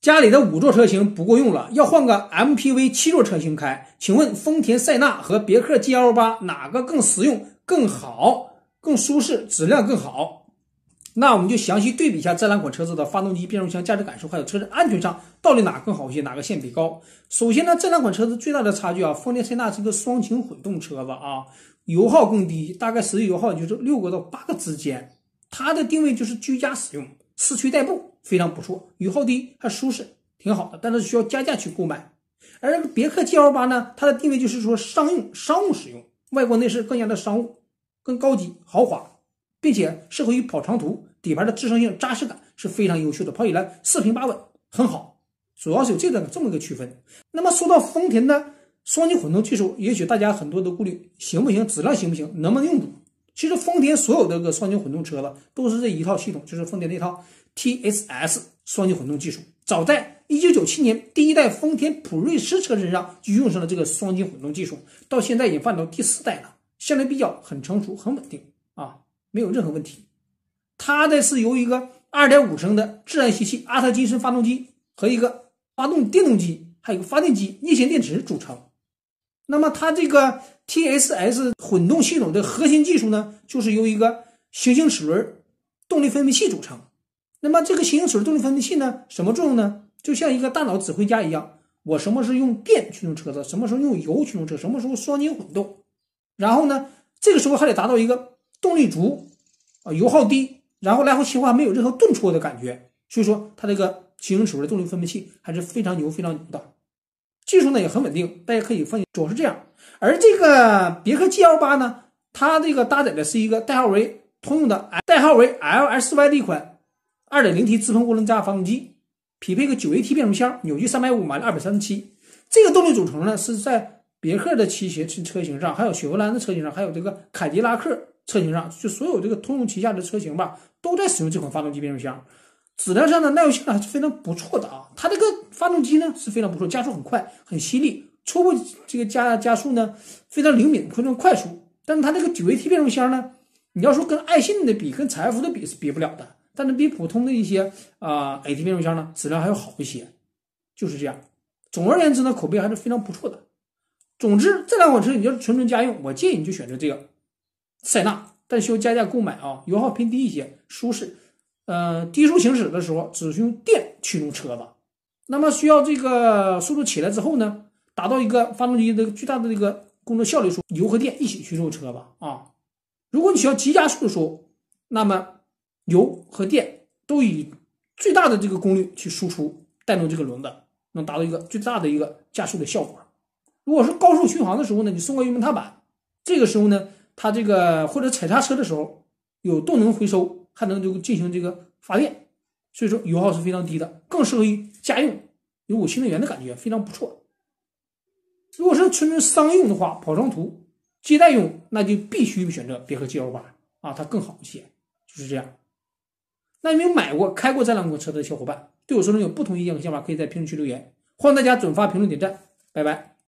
家里的五座车型不够用了，要换个 MPV 七座车型开。请问丰田塞纳和别克 GL 八哪个更实用、更好、更舒适、质量更好？那我们就详细对比一下这两款车子的发动机、变速箱、驾驶感受，还有车身安全上到底哪更好一些，哪个性价比高？首先呢，这两款车子最大的差距啊，丰田塞纳是一个双擎混动车子啊，油耗更低，大概实际油耗就是六个到八个之间，它的定位就是居家使用。四驱代步非常不错，油耗低还舒适，挺好的，但是需要加价去购买。而别克 GL 八呢，它的定位就是说商用、商务使用，外观内饰更加的商务、更高级、豪华，并且适合于跑长途，底盘的支撑性、扎实感是非常优秀的，跑起来四平八稳，很好。主要是有这个这么一个区分。那么说到丰田的双擎混动技术，也许大家很多的顾虑，行不行？质量行不行？能不能用住？其实丰田所有的个双擎混动车了，都是这一套系统，就是丰田那套 T s S 双擎混动技术。早在一九九七年第一代丰田普锐斯车身上就用上了这个双擎混动技术，到现在已经放到第四代了，相对比较很成熟、很稳定啊，没有任何问题。它的是由一个二点五升的自然吸气阿特金森发动机和一个发动电动机，还有个发电机、镍线电池组成。那么它这个 TSS 混动系统的核心技术呢，就是由一个行星齿轮动力分配器组成。那么这个行星齿轮动力分配器呢，什么作用呢？就像一个大脑指挥家一样，我什么时候用电驱动车子，什么时候用油驱动车，什么时候双节混动，然后呢，这个时候还得达到一个动力足啊，油耗低，然后来回切换没有任何顿挫的感觉。所以说，它这个行星齿轮动力分配器还是非常牛，非常牛的。技术呢也很稳定，大家可以放心。主要是这样。而这个别克 GL 八呢，它这个搭载的是一个代号为通用的代号为 LSY 的一款 2.0T 自喷涡轮增压发动机，匹配个 9AT 变速箱，扭矩3 5五马力237。这个动力总成呢是在别克的行车车型上，还有雪佛兰的车型上，还有这个凯迪拉克车型上，就所有这个通用旗下的车型吧，都在使用这款发动机变速箱。质量上的耐用性呢还是非常不错的啊，它这个发动机呢是非常不错，加速很快，很犀利，初步这个加加速呢非常灵敏，非常快速。但是它这个九 AT 变速箱呢，你要说跟爱信的比，跟采埃孚的比是比不了的，但是比普通的一些啊 AT 变速箱呢质量还要好一些，就是这样。总而言之呢，口碑还是非常不错的。总之，这两款车你要纯纯家用，我建议你就选择这个，塞纳，但需要加价购买啊，油耗偏低一些，舒适。呃，低速行驶的时候，只需用电驱动车子，那么需要这个速度起来之后呢，达到一个发动机的巨大的这个工作效率时，油和电一起驱动车吧。啊，如果你需要急加速的时候，那么油和电都以最大的这个功率去输出，带动这个轮子，能达到一个最大的一个加速的效果。如果是高速巡航的时候呢，你松开油门踏板，这个时候呢，它这个或者踩刹车的时候，有动能回收。还能就进行这个发电，所以说油耗是非常低的，更适合于家用。有股新能源的感觉非常不错。如果是纯纯商用的话，跑长途、接待用，那就必须选择别克 GL8 啊，它更好一些。就是这样。那有没有买过、开过这辆车的小伙伴，对我说中有不同意见和想法，可以在评论区留言。欢迎大家转发、评论、点赞，拜拜。